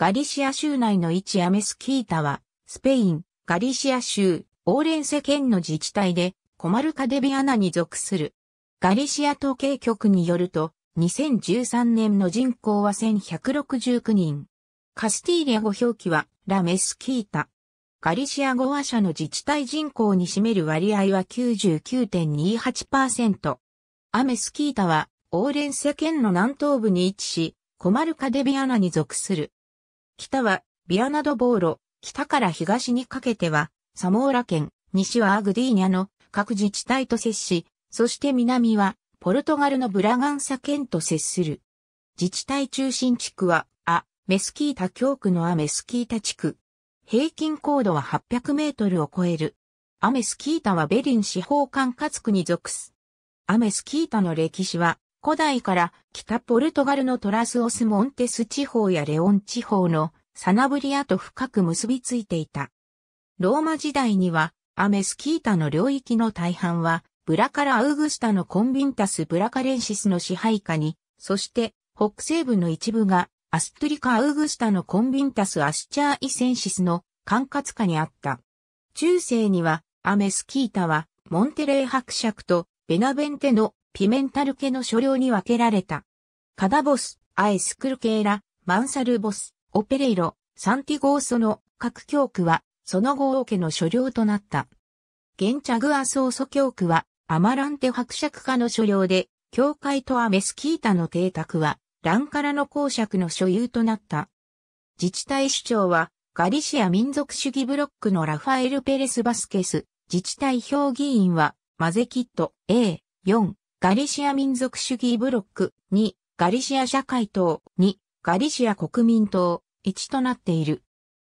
ガリシア州内の位置アメスキータは、スペイン、ガリシア州、オーレンセ県の自治体で、コマルカデビアナに属する。ガリシア統計局によると、2013年の人口は1169人。カスティーリア語表記は、ラメスキータ。ガリシア語話者の自治体人口に占める割合は99.28%。アメスキータは、オーレンセ県の南東部に位置し、コマルカデビアナに属する。北はビアナドボーロ、北から東にかけてはサモーラ県、西はアグディーニャの各自治体と接し、そして南はポルトガルのブラガンサ県と接する。自治体中心地区はア・メスキータ教区のア・メスキータ地区。平均高度は800メートルを超える。アメスキータはベリン司法管轄区に属す。アメスキータの歴史は古代から北ポルトガルのトラスオスモンテス地方やレオン地方のサナブリアと深く結びついていた。ローマ時代にはアメスキータの領域の大半はブラカラ・アウグスタのコンビンタス・ブラカレンシスの支配下に、そして北西部の一部がアストリカ・アウグスタのコンビンタス・アスチャー・イセンシスの管轄下にあった。中世にはアメスキータはモンテレー伯爵とベナベンテのピメンタル家の所領に分けられた。カダボス、アエスクルケーラ、マンサルボス、オペレイロ、サンティゴーソの各教区は、その後王家の所領となった。現チャグアソーソ教区は、アマランテ伯爵家の所領で、教会とアメスキータの邸宅は、ランカラの公爵の所有となった。自治体首長は、ガリシア民族主義ブロックのラファエル・ペレス・バスケス、自治体評議員は、マゼキット A、4、ガリシア民族主義ブロック、2、ガリシア社会党、2、ガリシア国民党、1となっている。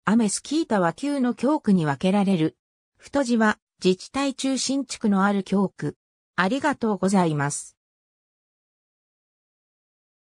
アメスキータは旧の教区に分けられる。太字は自治体中心地区のある教区。ありがとうございます。